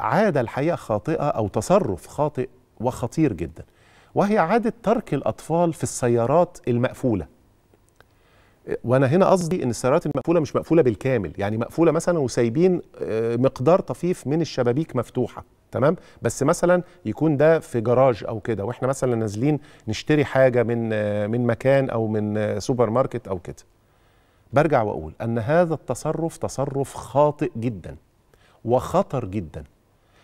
عادة الحقيقة خاطئة أو تصرف خاطئ وخطير جدا وهي عادة ترك الأطفال في السيارات المقفولة وأنا هنا قصدي أن السيارات المقفولة مش مقفولة بالكامل يعني مقفولة مثلا وسايبين آه، مقدار طفيف من الشبابيك مفتوحة تمام بس مثلا يكون ده في جراج او كده واحنا مثلا نازلين نشتري حاجه من آه، من مكان او من آه، سوبر ماركت او كده برجع واقول ان هذا التصرف تصرف خاطئ جدا وخطر جدا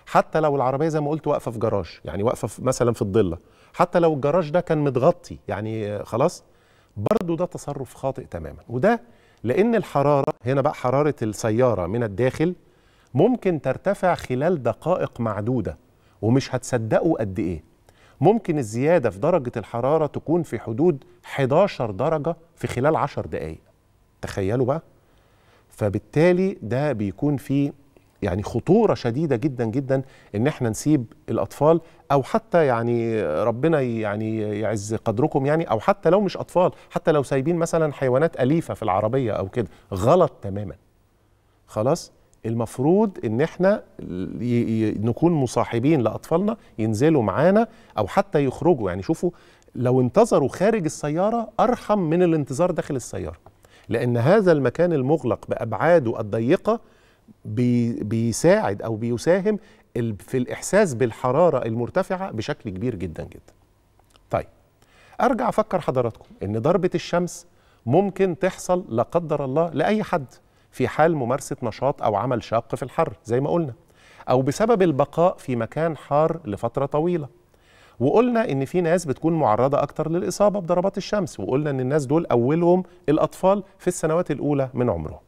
حتى لو العربيه زي ما قلت واقفه في جراج يعني واقفه في مثلا في الضله حتى لو الجراج ده كان متغطي يعني خلاص برضه ده تصرف خاطئ تماما وده لان الحراره هنا بقى حراره السياره من الداخل ممكن ترتفع خلال دقائق معدوده ومش هتصدقوا قد ايه ممكن الزياده في درجه الحراره تكون في حدود 11 درجه في خلال 10 دقائق تخيلوا بقى فبالتالي ده بيكون فيه يعني خطوره شديده جدا جدا ان احنا نسيب الاطفال او حتى يعني ربنا يعني يعز قدركم يعني او حتى لو مش اطفال حتى لو سايبين مثلا حيوانات اليفه في العربيه او كده غلط تماما خلاص المفروض ان احنا نكون مصاحبين لاطفالنا ينزلوا معانا او حتى يخرجوا يعني شوفوا لو انتظروا خارج السياره ارحم من الانتظار داخل السياره لان هذا المكان المغلق بابعاده الضيقه بي بيساعد او بيساهم في الاحساس بالحراره المرتفعه بشكل كبير جدا جدا. طيب ارجع افكر حضراتكم ان ضربه الشمس ممكن تحصل لا قدر الله لاي حد في حال ممارسه نشاط او عمل شاق في الحر زي ما قلنا او بسبب البقاء في مكان حار لفتره طويله. وقلنا ان في ناس بتكون معرضه اكتر للاصابه بضربات الشمس وقلنا ان الناس دول اولهم الاطفال في السنوات الاولى من عمرهم.